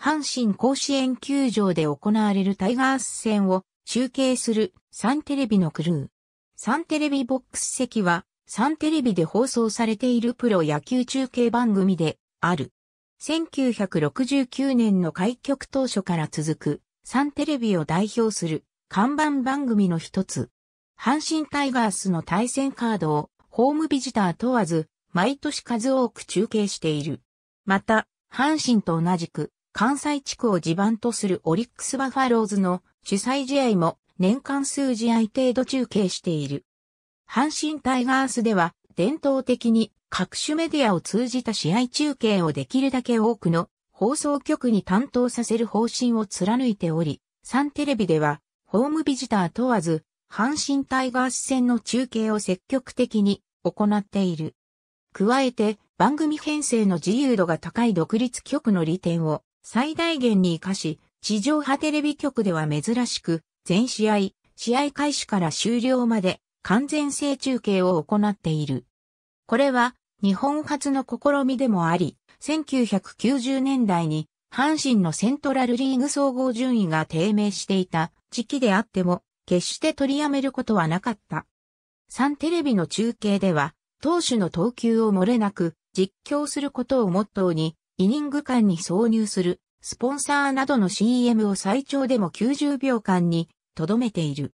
阪神甲子園球場で行われるタイガース戦を中継するサンテレビのクルー。サンテレビボックス席はサンテレビで放送されているプロ野球中継番組である。1969年の開局当初から続くサンテレビを代表する看板番組の一つ。阪神タイガースの対戦カードをホームビジター問わず毎年数多く中継している。また、阪神と同じく関西地区を地盤とするオリックスバファローズの主催試合も年間数試合程度中継している。阪神タイガースでは伝統的に各種メディアを通じた試合中継をできるだけ多くの放送局に担当させる方針を貫いており、サンテレビではホームビジター問わず阪神タイガース戦の中継を積極的に行っている。加えて番組編成の自由度が高い独立局の利点を最大限に活かし、地上波テレビ局では珍しく、全試合、試合開始から終了まで完全性中継を行っている。これは日本初の試みでもあり、1990年代に阪神のセントラルリーグ総合順位が低迷していた時期であっても、決して取りやめることはなかった。3テレビの中継では、投手の投球を漏れなく実況することをモットーに、イニング間に挿入する、スポンサーなどの CM を最長でも90秒間に留めている。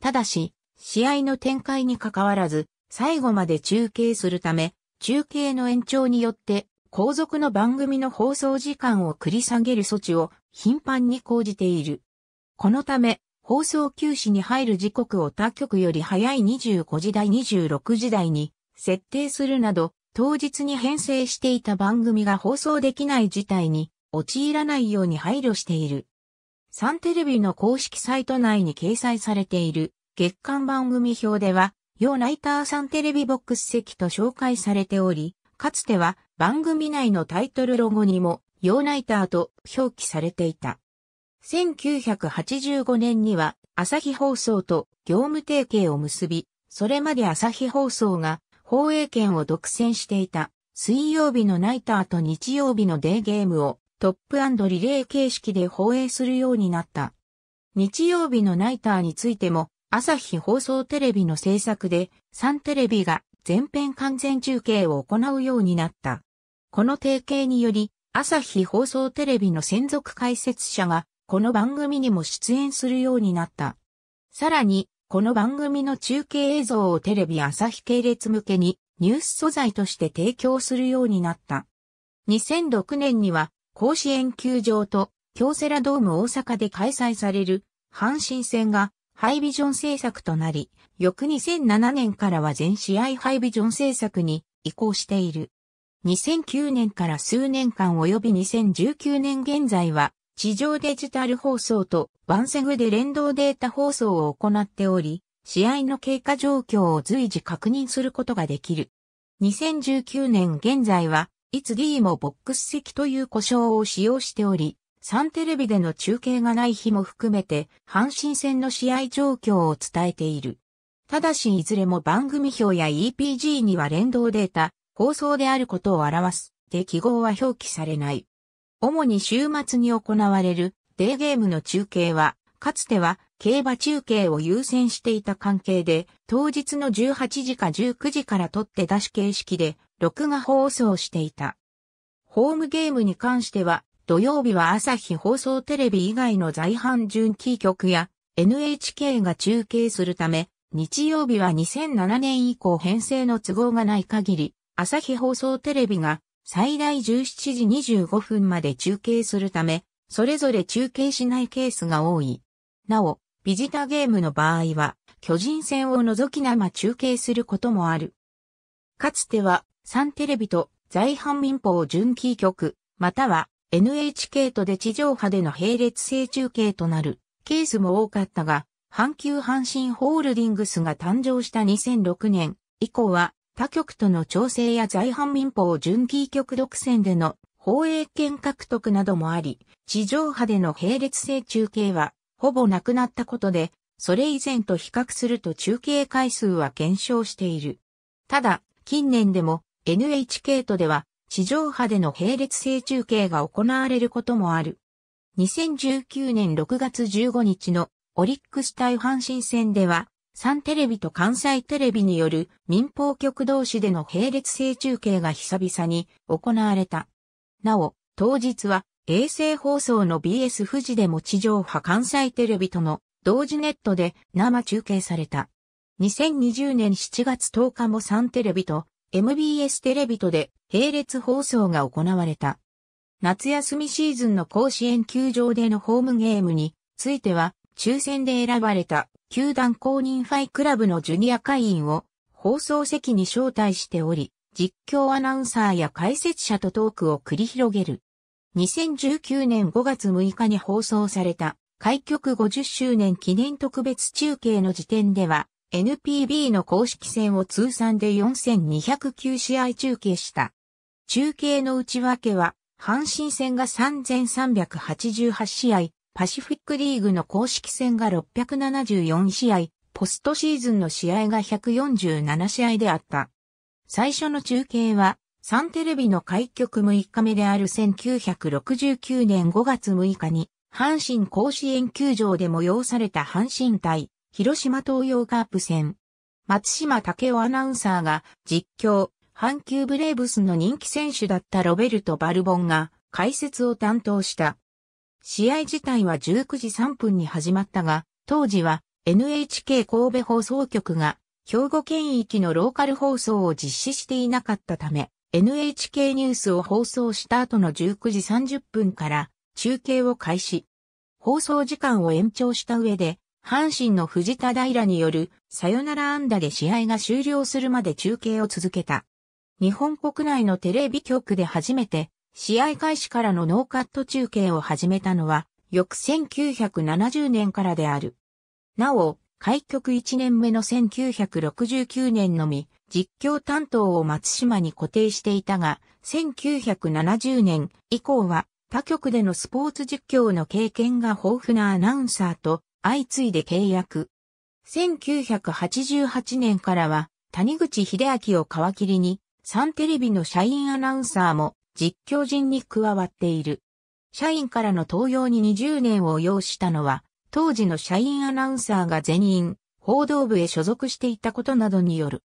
ただし、試合の展開に関わらず、最後まで中継するため、中継の延長によって後続の番組の放送時間を繰り下げる措置を頻繁に講じている。このため、放送休止に入る時刻を他局より早い25時台26時台に設定するなど、当日に編成していた番組が放送できない事態に陥らないように配慮している。サンテレビの公式サイト内に掲載されている月間番組表では、要ライターサンテレビボックス席と紹介されており、かつては番組内のタイトルロゴにも、ヨーナイターと表記されていた。1985年には朝日放送と業務提携を結び、それまで朝日放送が放映権を独占していた水曜日のナイターと日曜日のデーゲームをトップリレー形式で放映するようになった。日曜日のナイターについても朝日放送テレビの制作で3テレビが全編完全中継を行うようになった。この提携により朝日放送テレビの専属解説者がこの番組にも出演するようになった。さらに、この番組の中継映像をテレビ朝日系列向けにニュース素材として提供するようになった。2006年には甲子園球場と京セラドーム大阪で開催される阪神戦がハイビジョン制作となり、翌2007年からは全試合ハイビジョン制作に移行している。2009年から数年間及び2019年現在は地上デジタル放送とワンセグで連動データ放送を行っており、試合の経過状況を随時確認することができる。2019年現在は、いつ D もボックス席という故障を使用しており、3テレビでの中継がない日も含めて、阪神戦の試合状況を伝えている。ただしいずれも番組表や EPG には連動データ、放送であることを表す、で記号は表記されない。主に週末に行われるデーゲームの中継は、かつては競馬中継を優先していた関係で、当日の18時か19時から取って出し形式で、録画放送していた。ホームゲームに関しては、土曜日は朝日放送テレビ以外の在阪準キー局や NHK が中継するため、日曜日は2007年以降編成の都合がない限り、朝日放送テレビが最大17時25分まで中継するため、それぞれ中継しないケースが多い。なお、ビジターゲームの場合は、巨人戦を除き生中継することもある。かつては、サンテレビと在阪民放準キー局、または NHK とで地上波での並列性中継となるケースも多かったが、阪急阪神ホールディングスが誕生した2006年以降は他局との調整や在阪民放準キー局独占での放映権獲得などもあり、地上波での並列性中継はほぼなくなったことで、それ以前と比較すると中継回数は減少している。ただ、近年でも NHK とでは地上波での並列性中継が行われることもある。2019年6月15日のオリックス対阪神戦ではサンテレビと関西テレビによる民放局同士での並列性中継が久々に行われた。なお、当日は衛星放送の BS 富士でも地上波関西テレビとの同時ネットで生中継された。2020年7月10日もサンテレビと MBS テレビとで並列放送が行われた。夏休みシーズンの甲子園球場でのホームゲームについては抽選で選ばれた球団公認ファイクラブのジュニア会員を放送席に招待しており、実況アナウンサーや解説者とトークを繰り広げる。2019年5月6日に放送された開局50周年記念特別中継の時点では NPB の公式戦を通算で4209試合中継した。中継の内訳は阪神戦が3388試合、パシフィックリーグの公式戦が674試合、ポストシーズンの試合が147試合であった。最初の中継は、サンテレビの開局6日目である1969年5月6日に、阪神甲子園球場で催された阪神対、広島東洋カープ戦。松島武雄アナウンサーが実況、阪急ブレーブスの人気選手だったロベルト・バルボンが解説を担当した。試合自体は19時3分に始まったが、当時は NHK 神戸放送局が兵庫県域のローカル放送を実施していなかったため、NHK ニュースを放送した後の19時30分から中継を開始。放送時間を延長した上で、阪神の藤田平によるサヨナラ安打で試合が終了するまで中継を続けた。日本国内のテレビ局で初めて試合開始からのノーカット中継を始めたのは、翌1970年からである。なお、開局1年目の1969年のみ、実況担当を松島に固定していたが、1970年以降は他局でのスポーツ実況の経験が豊富なアナウンサーと相次いで契約。1988年からは谷口秀明を皮切りに、サンテレビの社員アナウンサーも実況陣に加わっている。社員からの登用に20年を要したのは、当時の社員アナウンサーが全員、報道部へ所属していたことなどによる。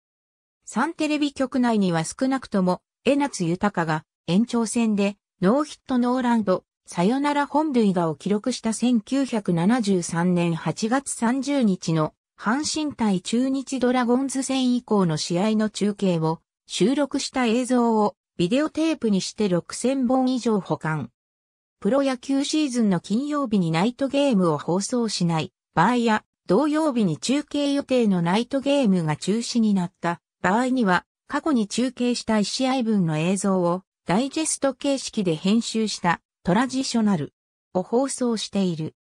3テレビ局内には少なくとも、江夏豊が延長戦でノーヒットノーランド、さよなら本塁打を記録した1973年8月30日の阪神対中日ドラゴンズ戦以降の試合の中継を収録した映像をビデオテープにして6000本以上保管。プロ野球シーズンの金曜日にナイトゲームを放送しない場合や、同曜日に中継予定のナイトゲームが中止になった場合には、過去に中継した1試合分の映像をダイジェスト形式で編集したトラジショナルを放送している。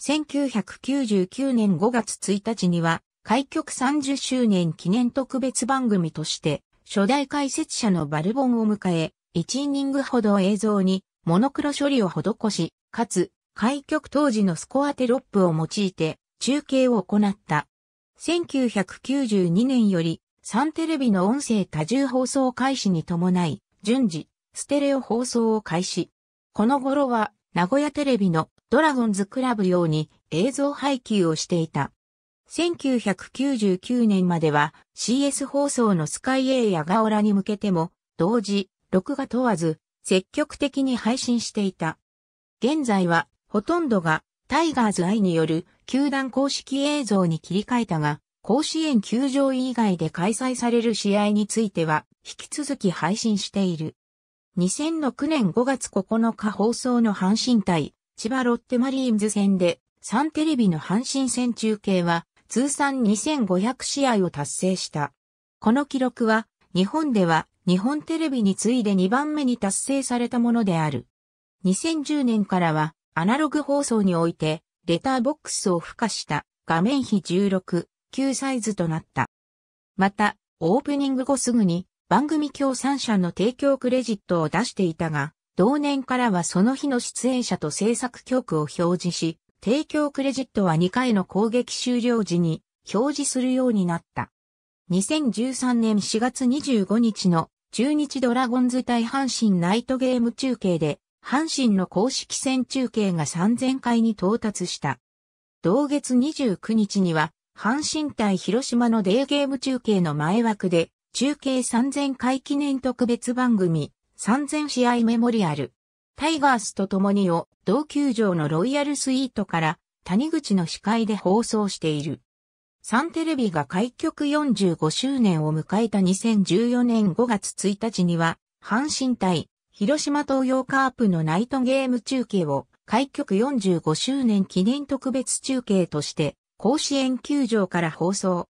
1999年5月1日には、開局30周年記念特別番組として初代解説者のバルボンを迎え、1イニングほど映像にモノクロ処理を施し、かつ、開局当時のスコアテロップを用いて中継を行った。1992年より、サンテレビの音声多重放送開始に伴い、順次、ステレオ放送を開始。この頃は、名古屋テレビのドラゴンズクラブ用に映像配給をしていた。1999年までは CS 放送のスカイエイやガオラに向けても同時、録画問わず積極的に配信していた。現在はほとんどがタイガーズ愛による球団公式映像に切り替えたが、甲子園球場以外で開催される試合については引き続き配信している。2006年5月9日放送の阪神対千葉ロッテマリーンズ戦で、サンテレビの阪神戦中継は、通算2500試合を達成した。この記録は、日本では日本テレビに次いで2番目に達成されたものである。2010年からは、アナログ放送において、レターボックスを付加した画面比16、9サイズとなった。また、オープニング後すぐに番組共産者の提供クレジットを出していたが、同年からはその日の出演者と制作曲を表示し、提供クレジットは2回の攻撃終了時に表示するようになった。2013年4月25日の中日ドラゴンズ対阪神ナイトゲーム中継で、阪神の公式戦中継が3000回に到達した。同月29日には、阪神対広島のデーゲーム中継の前枠で、中継3000回記念特別番組、3000試合メモリアル、タイガースと共にを同球場のロイヤルスイートから谷口の司会で放送している。サンテレビが開局45周年を迎えた2014年5月1日には、阪神対広島東洋カープのナイトゲーム中継を開局45周年記念特別中継として甲子園球場から放送。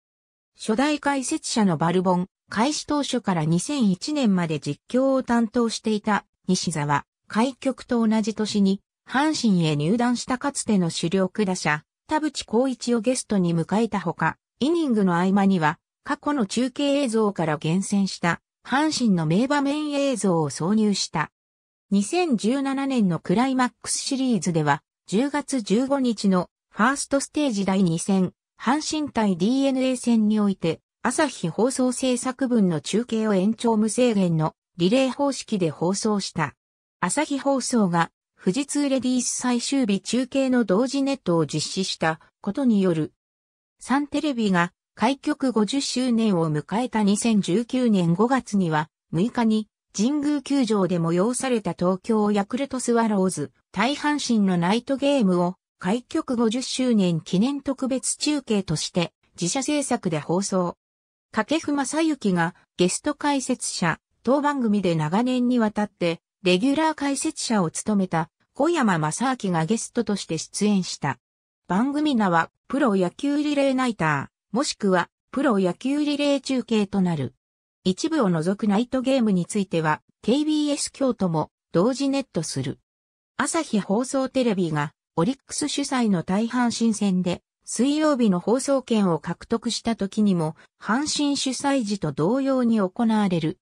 初代解説者のバルボン、開始当初から2001年まで実況を担当していた西沢開局と同じ年に、阪神へ入団したかつての主力打者、田淵光一をゲストに迎えたほか、イニングの合間には、過去の中継映像から厳選した、阪神の名場面映像を挿入した。2017年のクライマックスシリーズでは、10月15日のファーストステージ第2戦、阪神対 DNA 戦において、朝日放送制作分の中継を延長無制限のリレー方式で放送した。朝日放送が富士通レディース最終日中継の同時ネットを実施したことによる、サンテレビが開局50周年を迎えた2019年5月には、6日に神宮球場で催された東京ヤクルトスワローズ大阪神のナイトゲームを開局50周年記念特別中継として自社制作で放送。掛布正幸がゲスト解説者、当番組で長年にわたってレギュラー解説者を務めた小山正明がゲストとして出演した。番組名はプロ野球リレーナイター、もしくはプロ野球リレー中継となる。一部を除くナイトゲームについては KBS 京都も同時ネットする。朝日放送テレビがオリックス主催の大阪新戦で水曜日の放送権を獲得した時にも阪神主催時と同様に行われる。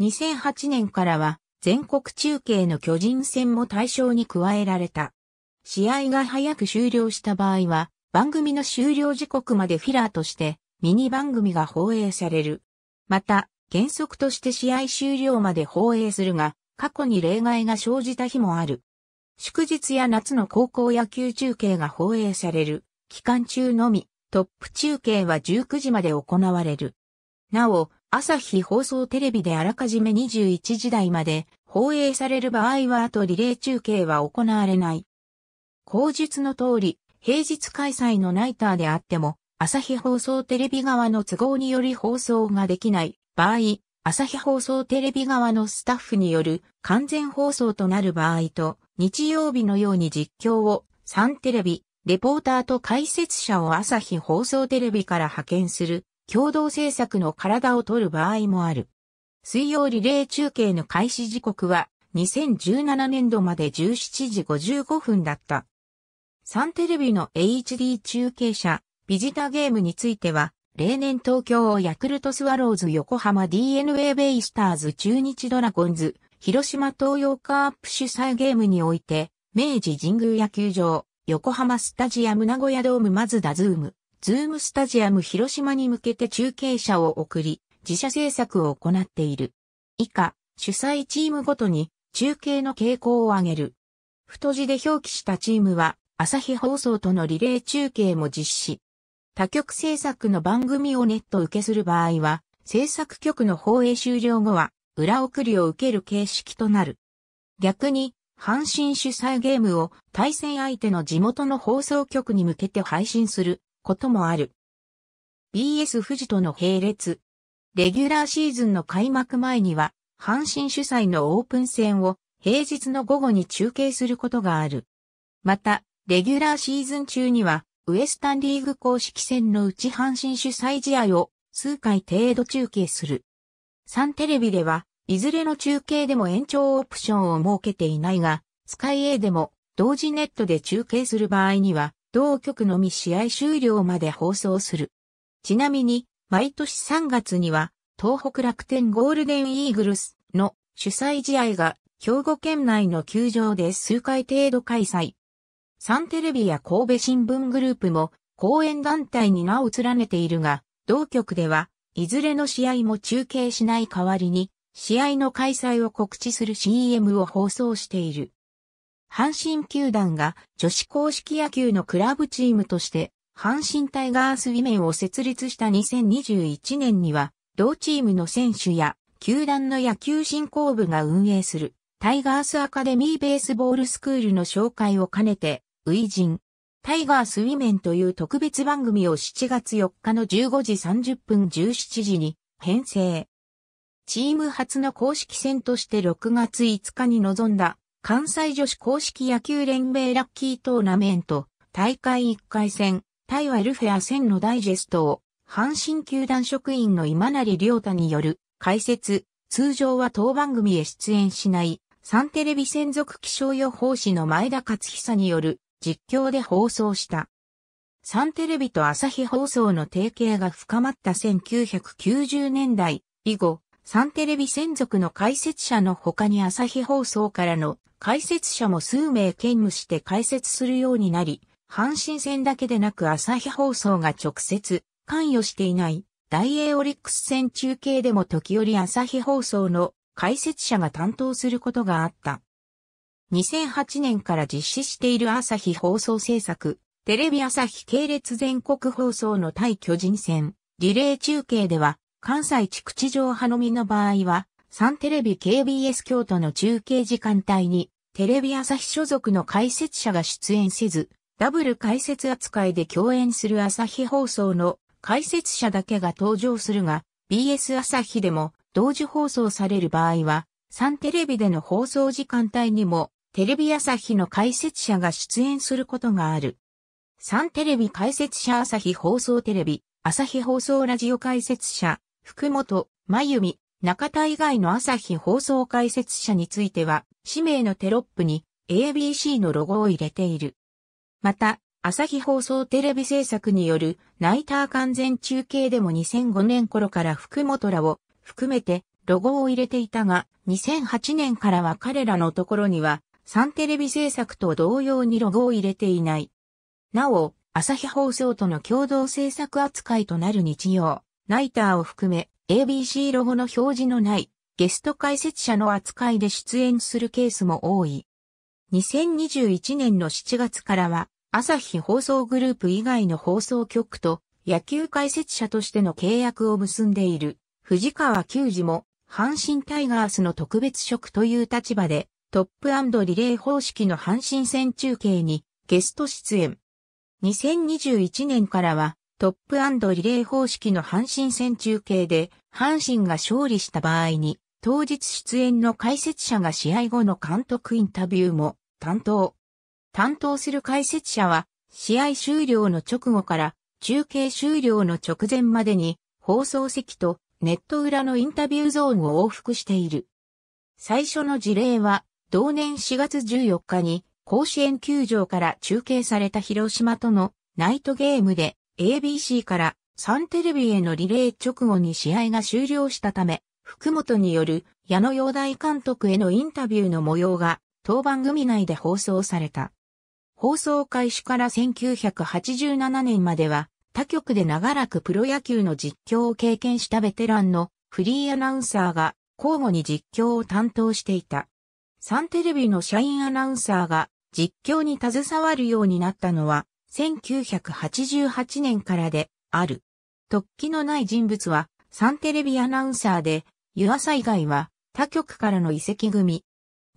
2008年からは全国中継の巨人戦も対象に加えられた。試合が早く終了した場合は、番組の終了時刻までフィラーとして、ミニ番組が放映される。また、原則として試合終了まで放映するが、過去に例外が生じた日もある。祝日や夏の高校野球中継が放映される。期間中のみ、トップ中継は19時まで行われる。なお、朝日放送テレビであらかじめ21時台まで放映される場合は後リレー中継は行われない。口述の通り、平日開催のナイターであっても、朝日放送テレビ側の都合により放送ができない場合、朝日放送テレビ側のスタッフによる完全放送となる場合と、日曜日のように実況を3テレビ、レポーターと解説者を朝日放送テレビから派遣する共同制作の体を取る場合もある。水曜リレー中継の開始時刻は2017年度まで17時55分だった。サンテレビの HD 中継車、ビジターゲームについては、例年東京をヤクルトスワローズ横浜 DNA ベイスターズ中日ドラゴンズ、広島東洋カープ主催ゲームにおいて、明治神宮野球場、横浜スタジアム名古屋ドームマズダズーム、ズームスタジアム広島に向けて中継者を送り、自社制作を行っている。以下、主催チームごとに中継の傾向を挙げる。太字で表記したチームは、朝日放送とのリレー中継も実施。他局制作の番組をネット受けする場合は、制作局の放映終了後は、裏送りを受ける形式となる。逆に、阪神主催ゲームを対戦相手の地元の放送局に向けて配信することもある。BS 富士との並列。レギュラーシーズンの開幕前には、阪神主催のオープン戦を平日の午後に中継することがある。また、レギュラーシーズン中には、ウエスタンリーグ公式戦のうち阪神主催試合を数回程度中継する。サンテレビでは、いずれの中継でも延長オプションを設けていないが、スカイ A でも同時ネットで中継する場合には、同局のみ試合終了まで放送する。ちなみに、毎年3月には、東北楽天ゴールデンイーグルスの主催試合が、兵庫県内の球場で数回程度開催。サンテレビや神戸新聞グループも、講演団体に名を連ねているが、同局では、いずれの試合も中継しない代わりに、試合の開催を告知する CM を放送している。阪神球団が女子公式野球のクラブチームとして、阪神タイガースウィメンを設立した2021年には、同チームの選手や球団の野球振興部が運営するタイガースアカデミーベースボールスクールの紹介を兼ねて、初陣、タイガースウィメンという特別番組を7月4日の15時30分17時に編成。チーム初の公式戦として6月5日に臨んだ関西女子公式野球連盟ラッキートーナメント、大会1回戦、対ワルフェア1000のダイジェストを、阪神球団職員の今成良太による解説、通常は当番組へ出演しない、サンテレビ専属気象予報士の前田勝久による実況で放送した。サンテレビと朝日放送の提携が深まった1990年代以後、サンテレビ専属の解説者の他に朝日放送からの解説者も数名兼務して解説するようになり、阪神戦だけでなく朝日放送が直接関与していない大英オリックス戦中継でも時折朝日放送の解説者が担当することがあった。2008年から実施している朝日放送制作、テレビ朝日系列全国放送の対巨人戦、リレー中継では、関西地区地上派のみの場合は、3テレビ KBS 京都の中継時間帯に、テレビ朝日所属の解説者が出演せず、ダブル解説扱いで共演する朝日放送の解説者だけが登場するが、BS 朝日でも同時放送される場合は、3テレビでの放送時間帯にも、テレビ朝日の解説者が出演することがある。3テレビ解説者朝日放送テレビ、朝日放送ラジオ解説者、福本、真由美、中田以外の朝日放送解説者については、氏名のテロップに ABC のロゴを入れている。また、朝日放送テレビ制作によるナイター完全中継でも2005年頃から福本らを含めてロゴを入れていたが、2008年からは彼らのところには、サンテレビ制作と同様にロゴを入れていない。なお、朝日放送との共同制作扱いとなる日曜。ナイターを含め ABC ロゴの表示のないゲスト解説者の扱いで出演するケースも多い。2021年の7月からは朝日放送グループ以外の放送局と野球解説者としての契約を結んでいる藤川球児も阪神タイガースの特別職という立場でトップリレー方式の阪神戦中継にゲスト出演。2021年からはトップリレー方式の阪神戦中継で、阪神が勝利した場合に、当日出演の解説者が試合後の監督インタビューも担当。担当する解説者は、試合終了の直後から中継終了の直前までに、放送席とネット裏のインタビューゾーンを往復している。最初の事例は、同年4月14日に、甲子園球場から中継された広島とのナイトゲームで、ABC からサンテレビへのリレー直後に試合が終了したため、福本による矢野陽大監督へのインタビューの模様が当番組内で放送された。放送開始から1987年までは他局で長らくプロ野球の実況を経験したベテランのフリーアナウンサーが交互に実況を担当していた。サンテレビの社員アナウンサーが実況に携わるようになったのは1988年からである。突起のない人物は、サンテレビアナウンサーで、湯浅以外は、他局からの遺跡組。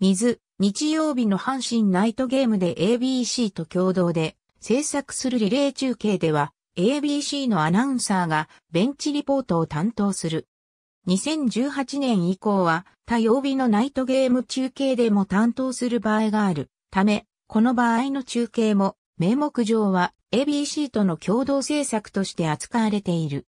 水、日曜日の阪神ナイトゲームで ABC と共同で制作するリレー中継では ABC のアナウンサーがベンチリポートを担当する。2018年以降は他曜日のナイトゲーム中継でも担当する場合があるため、この場合の中継も名目上は ABC との共同制作として扱われている。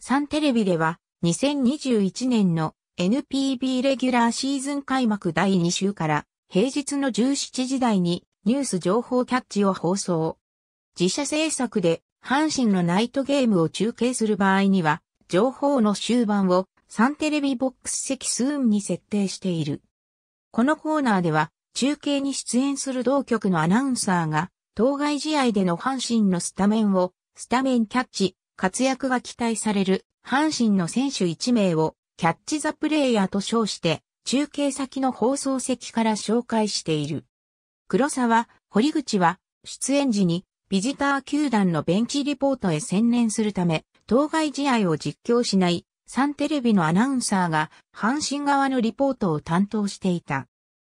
サンテレビでは2021年の NPB レギュラーシーズン開幕第2週から平日の17時台にニュース情報キャッチを放送。自社制作で阪神のナイトゲームを中継する場合には情報の終盤をサンテレビボックス席スーンに設定している。このコーナーでは中継に出演する同局のアナウンサーが当該試合での阪神のスタメンを、スタメンキャッチ、活躍が期待される、阪神の選手1名を、キャッチザプレイヤーと称して、中継先の放送席から紹介している。黒沢、堀口は、出演時に、ビジター球団のベンチリポートへ専念するため、当該試合を実況しない、サンテレビのアナウンサーが、阪神側のリポートを担当していた。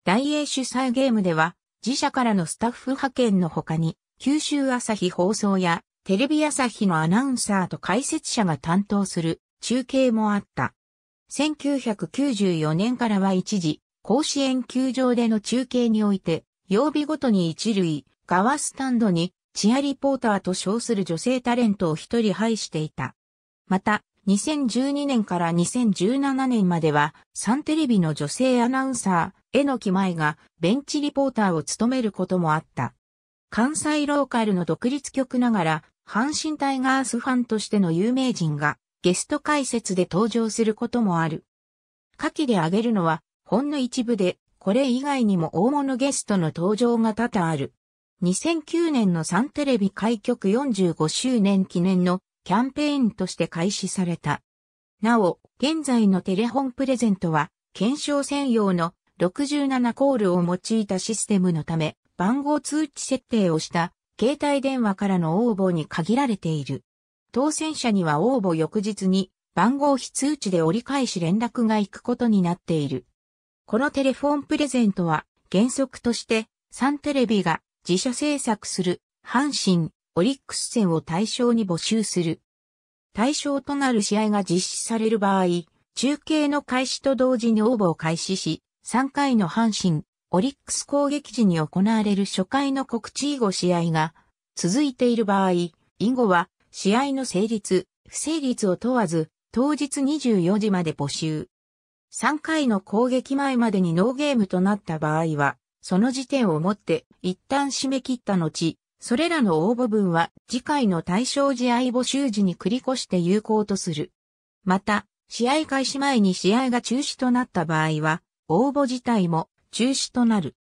大英主催ゲームでは、自社からのスタッフ派遣の他に、九州朝日放送やテレビ朝日のアナウンサーと解説者が担当する中継もあった。1994年からは一時、甲子園球場での中継において、曜日ごとに一塁、側スタンドに、チアリポーターと称する女性タレントを一人配していた。また、2012年から2017年までは、サンテレビの女性アナウンサー、榎木舞がベンチリポーターを務めることもあった。関西ローカルの独立局ながら、阪神タイガースファンとしての有名人がゲスト解説で登場することもある。下記で挙げるのは、ほんの一部で、これ以外にも大物ゲストの登場が多々ある。2009年の3テレビ開局45周年記念のキャンペーンとして開始された。なお、現在のテレホンプレゼントは、検証専用の67コールを用いたシステムのため、番号通知設定をした携帯電話からの応募に限られている。当選者には応募翌日に番号非通知で折り返し連絡が行くことになっている。このテレフォンプレゼントは原則としてサンテレビが自社制作する阪神、オリックス戦を対象に募集する。対象となる試合が実施される場合、中継の開始と同時に応募を開始し、3回の阪神、オリックス攻撃時に行われる初回の告知以後試合が続いている場合、以後は試合の成立、不成立を問わず、当日24時まで募集。3回の攻撃前までにノーゲームとなった場合は、その時点をもって一旦締め切った後、それらの応募分は次回の対象試合募集時に繰り越して有効とする。また、試合開始前に試合が中止となった場合は、応募自体も中止となる。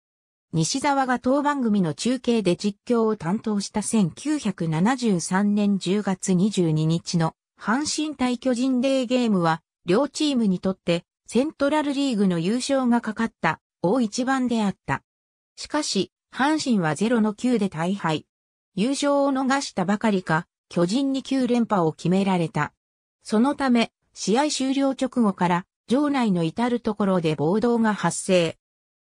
西沢が当番組の中継で実況を担当した1973年10月22日の阪神対巨人デーゲームは両チームにとってセントラルリーグの優勝がかかった大一番であった。しかし、阪神は0の9で大敗。優勝を逃したばかりか、巨人に9連覇を決められた。そのため、試合終了直後から城内の至るところで暴動が発生。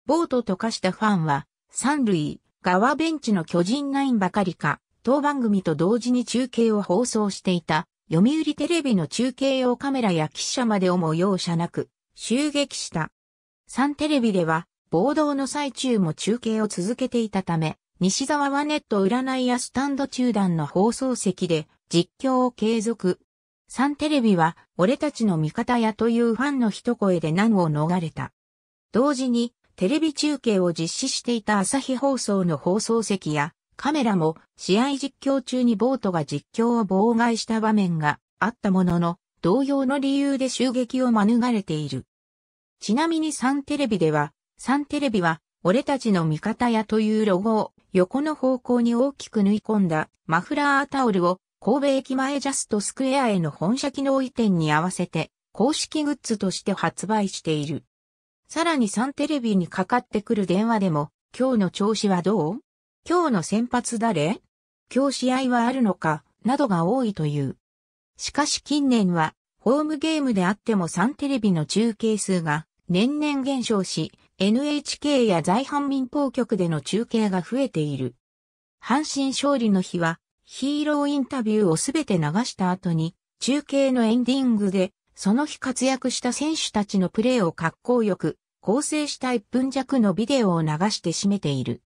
暴徒と化したファンは、三塁、側ベンチの巨人ナインばかりか、当番組と同時に中継を放送していた、読売テレビの中継用カメラや記者までをも容赦なく、襲撃した。三テレビでは、暴動の最中も中継を続けていたため、西沢はネット占いやスタンド中断の放送席で実況を継続。サンテレビは、俺たちの味方やというファンの一声で難を逃れた。同時に、テレビ中継を実施していた朝日放送の放送席や、カメラも試合実況中にボートが実況を妨害した場面があったものの、同様の理由で襲撃を免れている。ちなみにサンテレビでは、サンテレビは、俺たちの味方やというロゴを横の方向に大きく縫い込んだマフラータオルを神戸駅前ジャストスクエアへの本社機能移転に合わせて、公式グッズとして発売している。さらにサンテレビにかかってくる電話でも、今日の調子はどう今日の先発誰今日試合はあるのかなどが多いという。しかし近年は、ホームゲームであってもサンテレビの中継数が年々減少し、NHK や在阪民放局での中継が増えている。阪神勝利の日は、ヒーローインタビューをすべて流した後に、中継のエンディングで、その日活躍した選手たちのプレーを格好よく、構成した1分弱のビデオを流して締めている。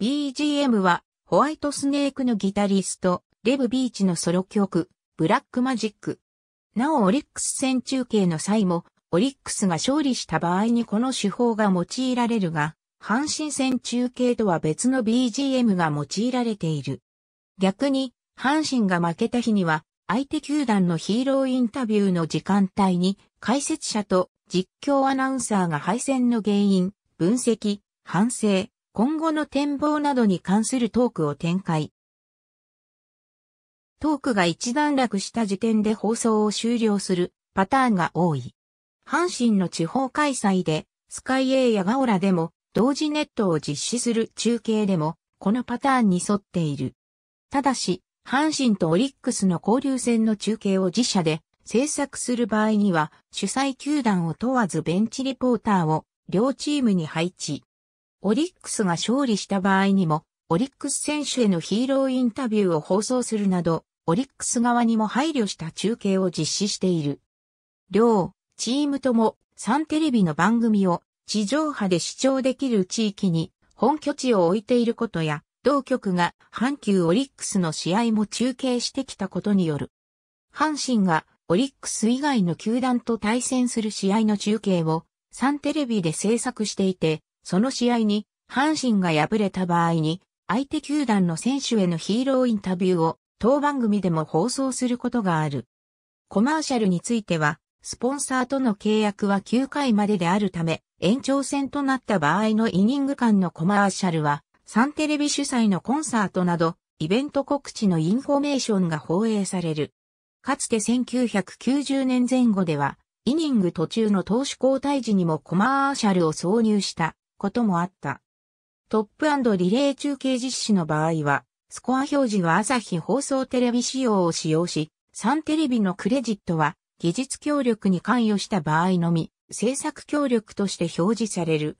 BGM は、ホワイトスネークのギタリスト、レブ・ビーチのソロ曲、ブラックマジック。なおオリックス戦中継の際も、オリックスが勝利した場合にこの手法が用いられるが、阪神戦中継とは別の BGM が用いられている。逆に、阪神が負けた日には、相手球団のヒーローインタビューの時間帯に、解説者と実況アナウンサーが敗戦の原因、分析、反省、今後の展望などに関するトークを展開。トークが一段落した時点で放送を終了するパターンが多い。阪神の地方開催で、スカイエーやガオラでも、同時ネットを実施する中継でも、このパターンに沿っている。ただし、阪神とオリックスの交流戦の中継を自社で制作する場合には、主催球団を問わずベンチリポーターを両チームに配置。オリックスが勝利した場合にも、オリックス選手へのヒーローインタビューを放送するなど、オリックス側にも配慮した中継を実施している。両、チームとも3テレビの番組を地上波で視聴できる地域に本拠地を置いていることや、同局が阪急オリックスの試合も中継してきたことによる。阪神がオリックス以外の球団と対戦する試合の中継を3テレビで制作していて、その試合に阪神が敗れた場合に相手球団の選手へのヒーローインタビューを当番組でも放送することがある。コマーシャルについては、スポンサーとの契約は9回までであるため、延長戦となった場合のイニング間のコマーシャルはサンテレビ主催のコンサートなど、イベント告知のインフォメーションが放映される。かつて1990年前後では、イニング途中の投手交代時にもコマーシャルを挿入したこともあった。トップリレー中継実施の場合は、スコア表示は朝日放送テレビ仕様を使用し、サンテレビのクレジットは技術協力に関与した場合のみ、制作協力として表示される。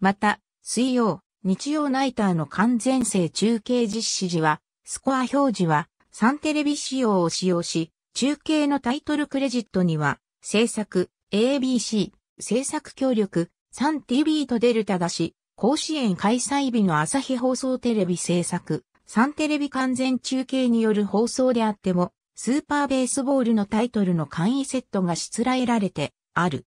また、水曜、日曜ナイターの完全制中継実施時は、スコア表示は、サンテレビ仕様を使用し、中継のタイトルクレジットには、制作、ABC、制作協力、サン TV とデルタだし、甲子園開催日の朝日放送テレビ制作、サンテレビ完全中継による放送であっても、スーパーベースボールのタイトルの簡易セットがしつらえられてある。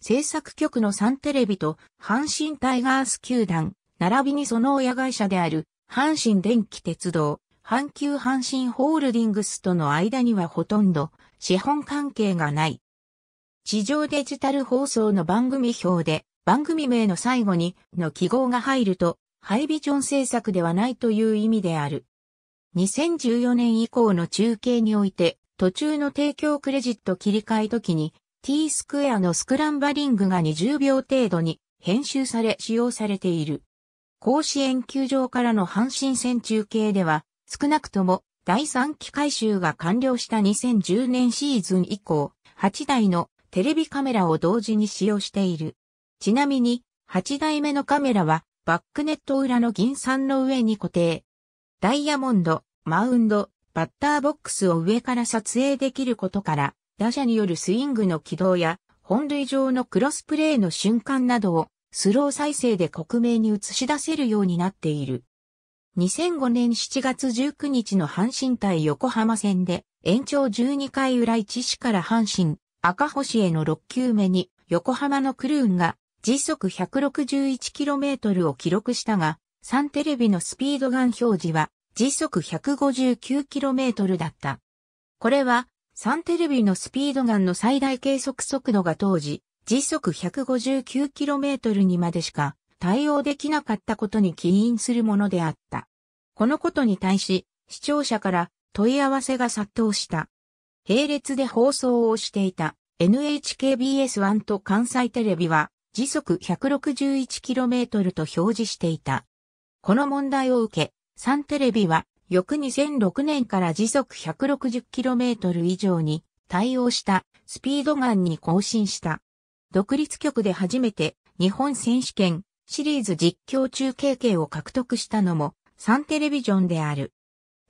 制作局のサンテレビと阪神タイガース球団、並びにその親会社である、阪神電気鉄道、阪急阪神ホールディングスとの間にはほとんど資本関係がない。地上デジタル放送の番組表で番組名の最後にの記号が入るとハイビジョン制作ではないという意味である。2014年以降の中継において途中の提供クレジット切り替え時に T スクエアのスクランバリングが20秒程度に編集され使用されている。甲子園球場からの阪神戦中継では、少なくとも第3期改修が完了した2010年シーズン以降、8台のテレビカメラを同時に使用している。ちなみに、8台目のカメラは、バックネット裏の銀山の上に固定。ダイヤモンド、マウンド、バッターボックスを上から撮影できることから、打者によるスイングの軌道や、本塁上のクロスプレーの瞬間などをスロー再生で国名に映し出せるようになっている。2005年7月19日の阪神対横浜戦で延長12回裏1市から阪神赤星への6球目に横浜のクルーンが時速 161km を記録したが、サンテレビのスピードガン表示は時速 159km だった。これはサンテレビのスピードガンの最大計測速度が当時時速 159km にまでしか対応できなかったことに起因するものであった。このことに対し、視聴者から問い合わせが殺到した。並列で放送をしていた NHKBS1 と関西テレビは時速 161km と表示していた。この問題を受け、サンテレビは翌2006年から時速 160km 以上に対応したスピードガンに更新した。独立局で初めて日本選手権シリーズ実況中継権を獲得したのもサンテレビジョンである。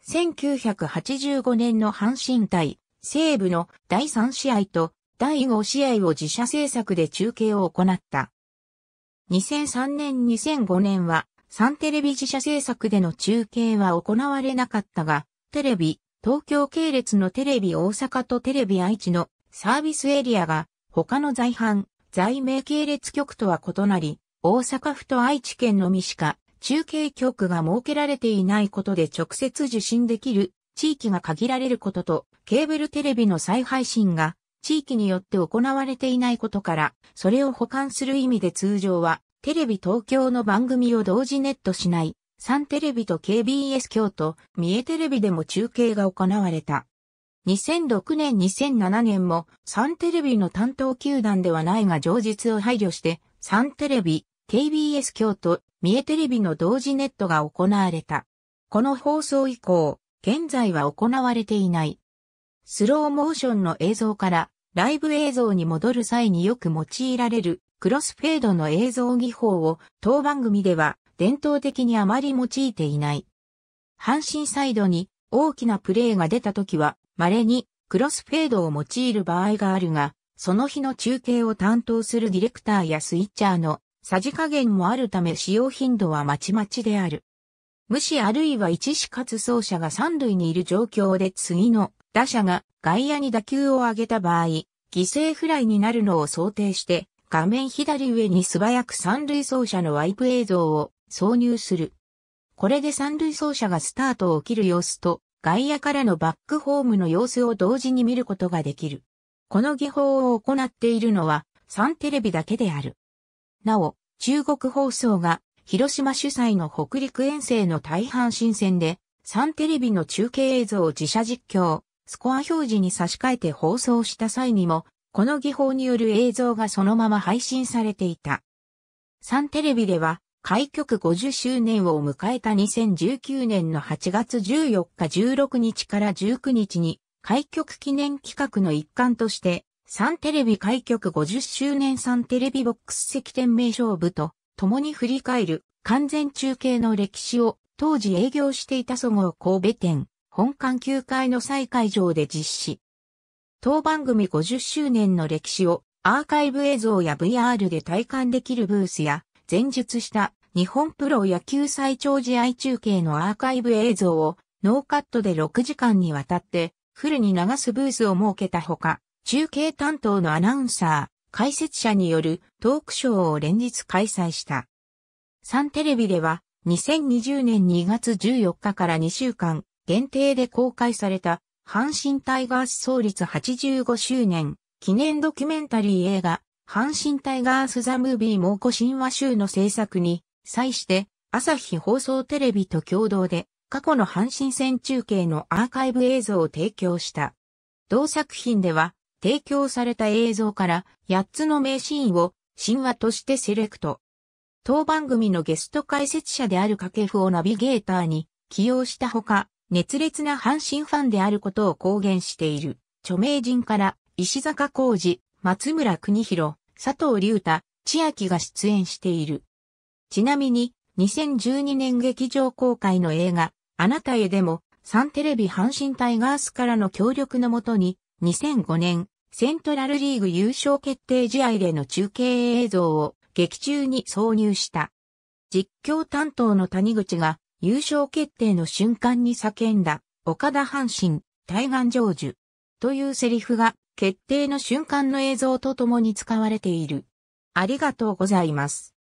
1985年の阪神対西部の第3試合と第5試合を自社制作で中継を行った。2003年2005年はサンテレビ自社制作での中継は行われなかったが、テレビ、東京系列のテレビ大阪とテレビ愛知のサービスエリアが他の在阪、在名系列局とは異なり、大阪府と愛知県のみしか中継局が設けられていないことで直接受信できる地域が限られることと、ケーブルテレビの再配信が地域によって行われていないことから、それを補完する意味で通常は、テレビ東京の番組を同時ネットしない、サンテレビと KBS 京都、三重テレビでも中継が行われた。2006年2007年もサンテレビの担当球団ではないが上実を配慮してサンテレビ、KBS 京都、三重テレビの同時ネットが行われた。この放送以降、現在は行われていない。スローモーションの映像からライブ映像に戻る際によく用いられるクロスフェードの映像技法を当番組では伝統的にあまり用いていない。阪神サイドに大きなプレーが出た時は稀にクロスフェードを用いる場合があるが、その日の中継を担当するディレクターやスイッチャーのさじ加減もあるため使用頻度はまちまちである。無視あるいは一死活走者が三塁にいる状況で次の打者が外野に打球を上げた場合、犠牲フライになるのを想定して画面左上に素早く三塁走者のワイプ映像を挿入する。これで三塁走者がスタートを切る様子と外野からのバックホームの様子を同時に見ることができる。この技法を行っているのは、サンテレビだけである。なお、中国放送が、広島主催の北陸遠征の大半新鮮で、サンテレビの中継映像を自社実況、スコア表示に差し替えて放送した際にも、この技法による映像がそのまま配信されていた。サンテレビでは、開局50周年を迎えた2019年の8月14日16日から19日に、開局記念企画の一環として、サンテレビ開局50周年サンテレビボックス席店名勝負と、共に振り返る完全中継の歴史を、当時営業していたそ合神戸店、本館9階の再会場で実施。当番組50周年の歴史をアーカイブ映像や VR で体感できるブースや、前述した日本プロ野球最長試合中継のアーカイブ映像をノーカットで6時間にわたってフルに流すブースを設けたほか、中継担当のアナウンサー、解説者によるトークショーを連日開催した。サンテレビでは2020年2月14日から2週間限定で公開された阪神タイガース創立85周年記念ドキュメンタリー映画阪神タイガースザムービー猛虎神話集の制作に際して、朝日放送テレビと共同で、過去の阪神戦中継のアーカイブ映像を提供した。同作品では、提供された映像から8つの名シーンを神話としてセレクト。当番組のゲスト解説者である掛布をナビゲーターに起用したほか、熱烈な阪神ファンであることを公言している。著名人から石坂浩二、松村邦弘、佐藤隆太、千秋が出演している。ちなみに、2012年劇場公開の映画、あなたへでも、サンテレビ阪神タイガースからの協力のもとに、2005年、セントラルリーグ優勝決定試合での中継映像を劇中に挿入した。実況担当の谷口が優勝決定の瞬間に叫んだ、岡田阪神、対岸成就というセリフが決定の瞬間の映像と共に使われている。ありがとうございます。